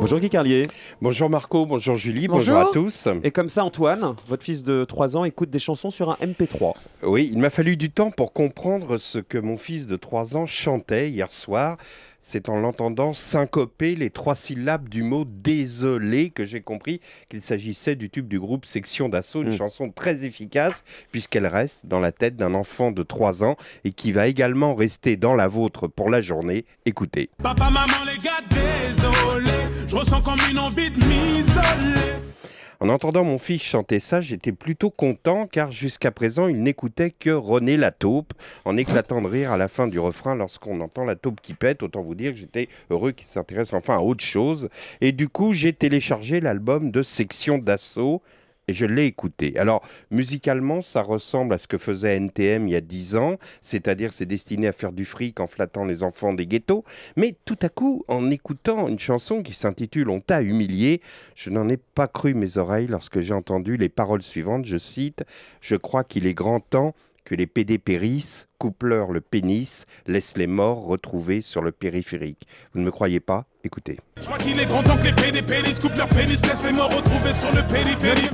Bonjour Guy Carlier. Bonjour Marco, bonjour Julie, bonjour. bonjour. à tous. Et comme ça, Antoine, votre fils de 3 ans, écoute des chansons sur un MP3. Oui, il m'a fallu du temps pour comprendre ce que mon fils de 3 ans chantait hier soir. C'est en l'entendant syncoper les trois syllabes du mot désolé que j'ai compris qu'il s'agissait du tube du groupe Section d'Assaut, une hmm. chanson très efficace puisqu'elle reste dans la tête d'un enfant de 3 ans et qui va également rester dans la vôtre pour la journée. Écoutez. Papa, maman, les gars, désolé, je ressens comme une envie de en entendant mon fils chanter ça, j'étais plutôt content car jusqu'à présent, il n'écoutait que René la taupe en éclatant de rire à la fin du refrain lorsqu'on entend la taupe qui pète. Autant vous dire que j'étais heureux qu'il s'intéresse enfin à autre chose. Et du coup, j'ai téléchargé l'album de Section d'Assaut et je l'ai écouté. Alors, musicalement, ça ressemble à ce que faisait NTM il y a 10 ans, c'est-à-dire c'est destiné à faire du fric en flattant les enfants des ghettos, mais tout à coup, en écoutant une chanson qui s'intitule On t'a humilié, je n'en ai pas cru mes oreilles lorsque j'ai entendu les paroles suivantes, je cite, Je crois qu'il est grand temps que les PD périssent, coupe leur le pénis, laisse les morts retrouver sur le périphérique. Vous ne me croyez pas Écoutez. Je crois qu'il est grand temps que les PD périssent, pénis, laisse les morts sur le périphérique.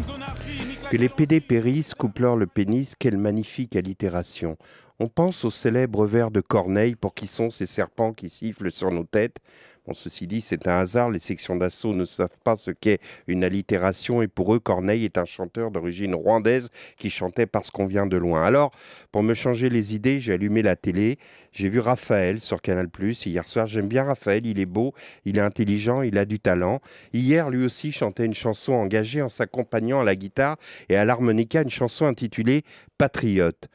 Que les périssent, couplent leur le pénis, quelle magnifique allitération. On pense aux célèbres vers de Corneille pour qui sont ces serpents qui sifflent sur nos têtes ceci dit, c'est un hasard. Les sections d'assaut ne savent pas ce qu'est une allitération et pour eux, Corneille est un chanteur d'origine rwandaise qui chantait parce qu'on vient de loin. Alors, pour me changer les idées, j'ai allumé la télé. J'ai vu Raphaël sur Canal+. Hier soir, j'aime bien Raphaël. Il est beau, il est intelligent, il a du talent. Hier, lui aussi chantait une chanson engagée en s'accompagnant à la guitare et à l'harmonica, une chanson intitulée Patriote.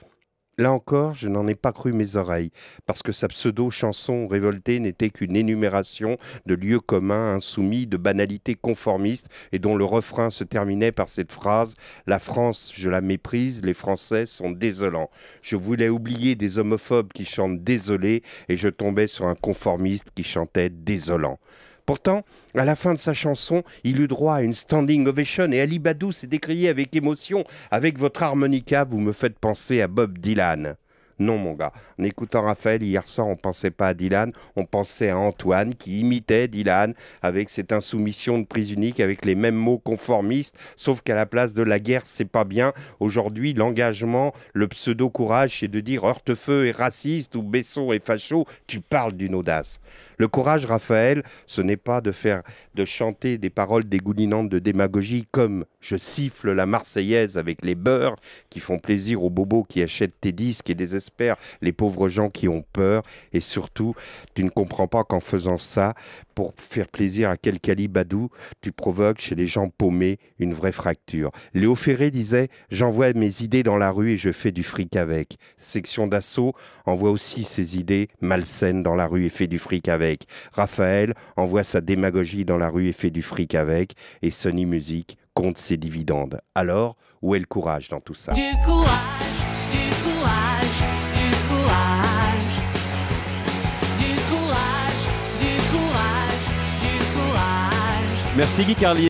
Là encore, je n'en ai pas cru mes oreilles, parce que sa pseudo-chanson révoltée n'était qu'une énumération de lieux communs insoumis, de banalités conformistes, et dont le refrain se terminait par cette phrase La France, je la méprise, les Français sont désolants. Je voulais oublier des homophobes qui chantent désolé, et je tombais sur un conformiste qui chantait désolant. Pourtant, à la fin de sa chanson, il eut droit à une standing ovation et Ali Badou s'est décrié avec émotion Avec votre harmonica, vous me faites penser à Bob Dylan. Non, mon gars. En écoutant Raphaël hier soir, on pensait pas à Dylan, on pensait à Antoine qui imitait Dylan avec cette insoumission de prise unique, avec les mêmes mots conformistes, sauf qu'à la place de la guerre, c'est pas bien. Aujourd'hui, l'engagement, le pseudo-courage, c'est de dire feu et raciste ou Besson est facho. Tu parles d'une audace. Le courage, Raphaël, ce n'est pas de faire, de chanter des paroles dégoulinantes de démagogie comme je siffle la Marseillaise avec les beurs qui font plaisir aux bobos qui achètent tes disques et des les pauvres gens qui ont peur. Et surtout, tu ne comprends pas qu'en faisant ça, pour faire plaisir à quel calibadou, tu provoques chez les gens paumés une vraie fracture. Léo Ferré disait J'envoie mes idées dans la rue et je fais du fric avec. Section d'assaut envoie aussi ses idées malsaines dans la rue et fait du fric avec. Raphaël envoie sa démagogie dans la rue et fait du fric avec. Et Sony Music compte ses dividendes. Alors, où est le courage dans tout ça Du Merci Guy Carlier.